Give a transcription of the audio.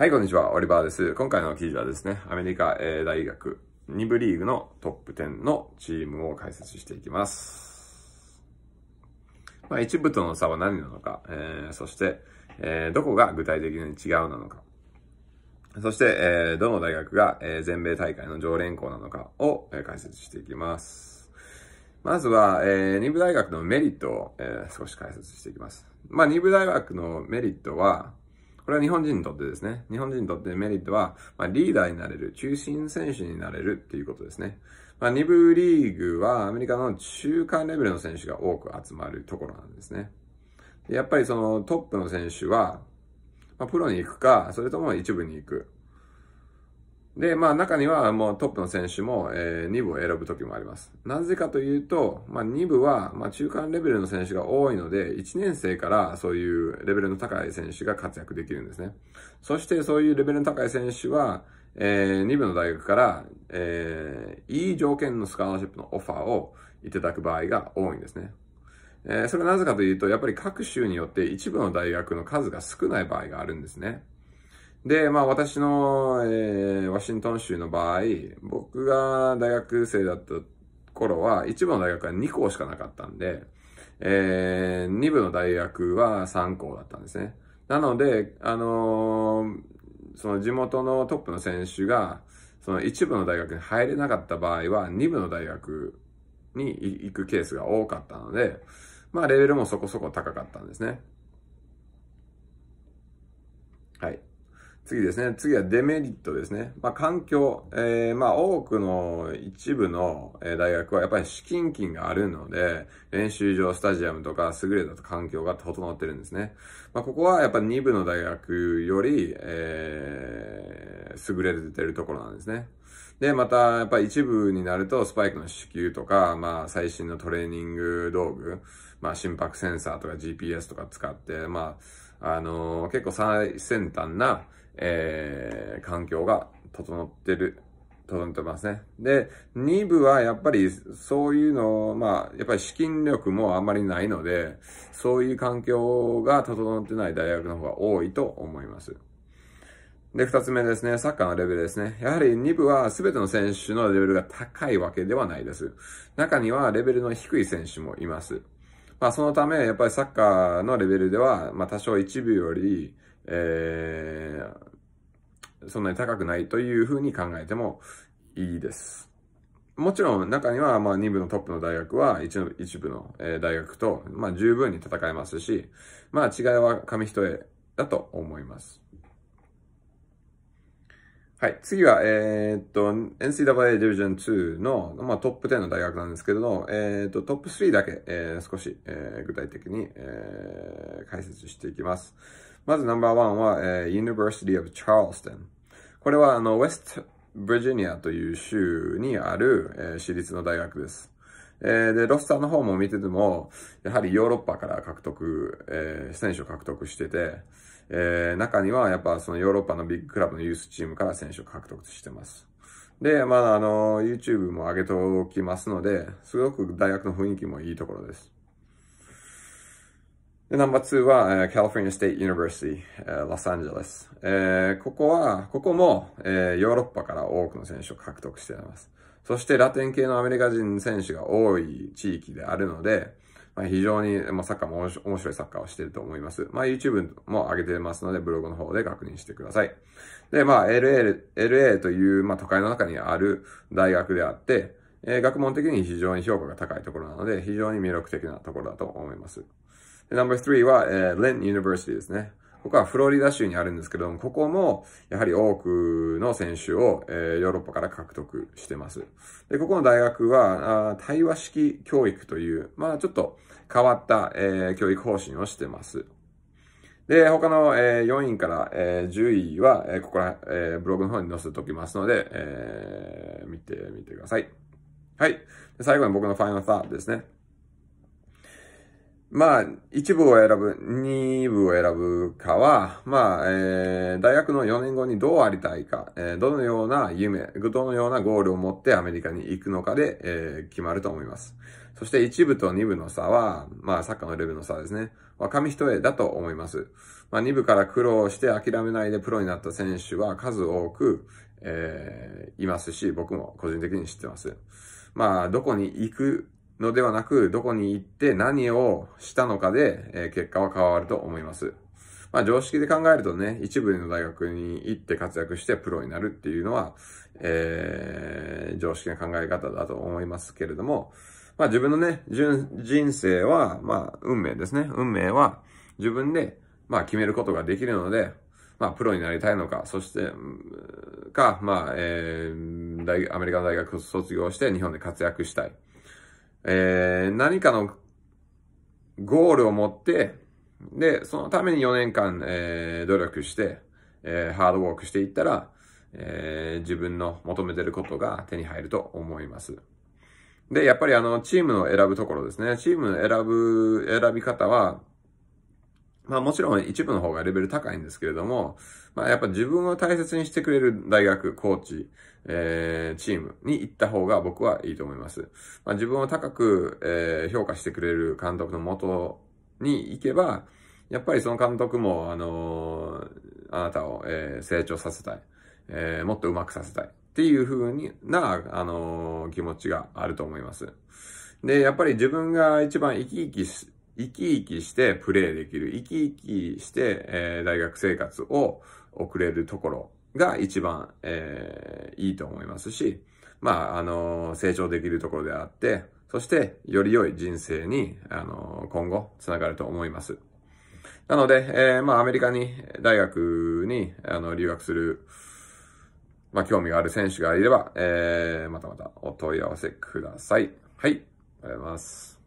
はい、こんにちは。オリバーです。今回の記事はですね、アメリカ、え大学2部リーグのトップ10のチームを解説していきます。まあ、一部との差は何なのか、えー、そして、えー、どこが具体的に違うなのか、そして、えー、どの大学が、え全米大会の常連校なのかを、え解説していきます。まずは、えー、2部大学のメリットを、えー、少し解説していきます。まあ、2部大学のメリットは、これは日本人にとってですね。日本人にとってメリットは、まあ、リーダーになれる、中心選手になれるっていうことですね。まあ、2部リーグはアメリカの中間レベルの選手が多く集まるところなんですね。やっぱりそのトップの選手は、まあ、プロに行くか、それとも一部に行く。で、まあ中にはもうトップの選手も、えー、2部を選ぶ時もあります。なぜかというと、まあ2部は、まあ中間レベルの選手が多いので、1年生からそういうレベルの高い選手が活躍できるんですね。そしてそういうレベルの高い選手は、えー、2部の大学から、えー、いい条件のスカラーシップのオファーをいただく場合が多いんですね。えー、それはなぜかというと、やっぱり各州によって一部の大学の数が少ない場合があるんですね。で、まあ私の、えー、ワシントン州の場合、僕が大学生だった頃は、一部の大学は2校しかなかったんで、えー、2部の大学は3校だったんですね。なので、あのー、その地元のトップの選手が、その一部の大学に入れなかった場合は、2部の大学に行くケースが多かったので、まあレベルもそこそこ高かったんですね。はい。次ですね。次はデメリットですね。まあ、環境。えー、まあ、多くの一部の大学はやっぱり資金金があるので、練習場、スタジアムとか優れた環境が整ってるんですね。まあ、ここはやっぱり2部の大学より、えー優れてるところなんですね。で、また、やっぱり一部になると、スパイクの支給とか、まあ、最新のトレーニング道具、まあ、心拍センサーとか GPS とか使って、まあ、あのー、結構最先端な、えー、環境が整ってる、整ってますね。で、2部はやっぱりそういうの、まあ、やっぱり資金力もあんまりないので、そういう環境が整ってない大学の方が多いと思います。で、二つ目ですね、サッカーのレベルですね。やはり2部は全ての選手のレベルが高いわけではないです。中にはレベルの低い選手もいます。まあ、そのため、やっぱりサッカーのレベルでは、まあ、多少1部より、えー、そんなに高くないというふうに考えてもいいです。もちろん中には、まあ、2部のトップの大学は一、部の大学と、まあ、十分に戦えますし、まあ、違いは紙一重だと思います。はい。次は、えー、っと、NCAA Division 2の、まあ、トップ10の大学なんですけれども、えー、っと、トップ3だけ、えー、少し、えー、具体的に、えー、解説していきます。まずナンバーワンは、えー、University of Charleston。これは、あの、West Virginia という州にある、えー、私立の大学です。えー、で、ロスターの方も見てても、やはりヨーロッパから獲得、えー、選手を獲得してて、えー、中にはやっぱそのヨーロッパのビッグクラブのユースチームから選手を獲得してます。で、まあ、あの、YouTube も上げておきますので、すごく大学の雰囲気もいいところです。で、ナンバー2は、カリフォルニア・ステイ、ト・ユニバーシティ、ロサンゼルス。えー、ここは、ここも、えー、ヨーロッパから多くの選手を獲得しています。そしてラテン系のアメリカ人選手が多い地域であるので、まあ、非常に、まあ、サッカーも面白いサッカーをしていると思います。まあ、YouTube も上げてますので、ブログの方で確認してください。で、まあ、LA、LA という、まあ、都会の中にある大学であって、えー、学問的に非常に評価が高いところなので、非常に魅力的なところだと思います。で、n u m b は、えー、Lent University ですね。ここはフロリダ州にあるんですけども、ここもやはり多くの選手を、えヨーロッパから獲得してます。で、ここの大学は、あ対話式教育という、まあちょっと変わった、え教育方針をしてます。で、他の、えー、4位から、えー、10位は、えー、ここら、えー、ブログの方に載せておきますので、えー、見てみてください。はい。最後に僕のファイナルサーですね。まあ、一部を選ぶ、二部を選ぶかは、まあ、えー、大学の4年後にどうありたいか、えー、どのような夢、どのようなゴールを持ってアメリカに行くのかで、えー、決まると思います。そして一部と二部の差は、まあ、サッカーのレベルの差ですね。は紙一重だと思います。まあ、二部から苦労して諦めないでプロになった選手は数多く、えー、いますし、僕も個人的に知ってます。まあ、どこに行くのではなく、どこに行って何をしたのかで、えー、結果は変わると思います。まあ常識で考えるとね、一部の大学に行って活躍してプロになるっていうのは、えー、常識な考え方だと思いますけれども、まあ自分のね、人生は、まあ運命ですね。運命は自分で、まあ決めることができるので、まあプロになりたいのか、そして、か、まあ、えー、アメリカの大学卒業して日本で活躍したい。えー、何かのゴールを持って、で、そのために4年間、えー、努力して、えー、ハードワークしていったら、えー、自分の求めてることが手に入ると思います。で、やっぱりあの、チームの選ぶところですね。チームの選ぶ、選び方は、まあもちろん一部の方がレベル高いんですけれども、まあやっぱ自分を大切にしてくれる大学、コーチ、えー、チームに行った方が僕はいいと思います。まあ自分を高く、えー、評価してくれる監督のもとに行けば、やっぱりその監督も、あのー、あなたを、えー、成長させたい、えー、もっとうまくさせたいっていう風にな、あのー、気持ちがあると思います。で、やっぱり自分が一番生き生き生き生きしてプレイできる、生き生きして、えー、大学生活を送れるところが一番、えー、いいと思いますし、まあ、あのー、成長できるところであって、そして、より良い人生に、あの今後、つながると思います。なので、えー、まあ、アメリカに、大学に、あの、留学する、まあ、興味がある選手がいれば、えー、またまたお問い合わせください。はい、ありがとうございます。